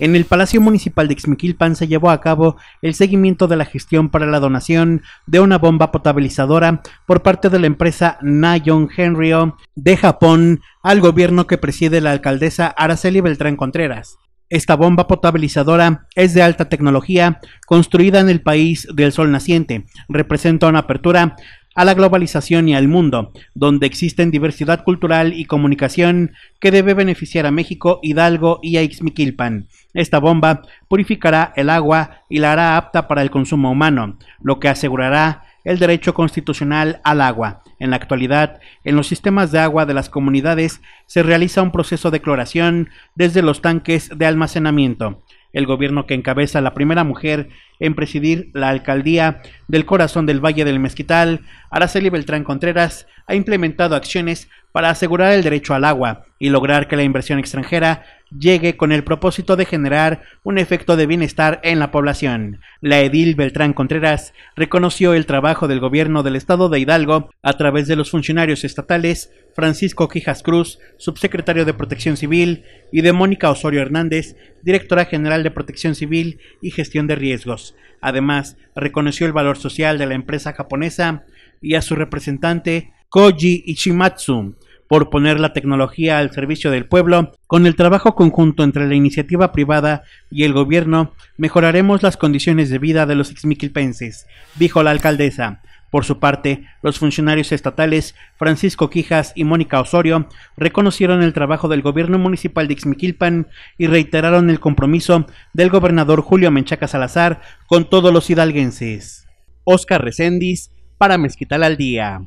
En el Palacio Municipal de Xmiquilpan se llevó a cabo el seguimiento de la gestión para la donación de una bomba potabilizadora por parte de la empresa Nayon Henryo de Japón al gobierno que preside la alcaldesa Araceli Beltrán Contreras. Esta bomba potabilizadora es de alta tecnología, construida en el país del sol naciente. Representa una apertura a la globalización y al mundo, donde existen diversidad cultural y comunicación que debe beneficiar a México, Hidalgo y a Ixmiquilpan. Esta bomba purificará el agua y la hará apta para el consumo humano, lo que asegurará el derecho constitucional al agua. En la actualidad, en los sistemas de agua de las comunidades se realiza un proceso de cloración desde los tanques de almacenamiento el gobierno que encabeza la primera mujer en presidir la alcaldía del corazón del Valle del Mezquital, Araceli Beltrán Contreras, ha implementado acciones para asegurar el derecho al agua y lograr que la inversión extranjera llegue con el propósito de generar un efecto de bienestar en la población. La edil Beltrán Contreras reconoció el trabajo del gobierno del estado de Hidalgo a través de los funcionarios estatales Francisco Quijas Cruz, subsecretario de Protección Civil, y de Mónica Osorio Hernández, directora general de Protección Civil y Gestión de Riesgos. Además, reconoció el valor social de la empresa japonesa y a su representante Koji Ichimatsu, por poner la tecnología al servicio del pueblo, con el trabajo conjunto entre la iniciativa privada y el gobierno, mejoraremos las condiciones de vida de los exmiquilpenses, dijo la alcaldesa. Por su parte, los funcionarios estatales Francisco Quijas y Mónica Osorio reconocieron el trabajo del gobierno municipal de Ixmiquilpan y reiteraron el compromiso del gobernador Julio Menchaca Salazar con todos los hidalguenses. Oscar Recendis para Mezquital al Día.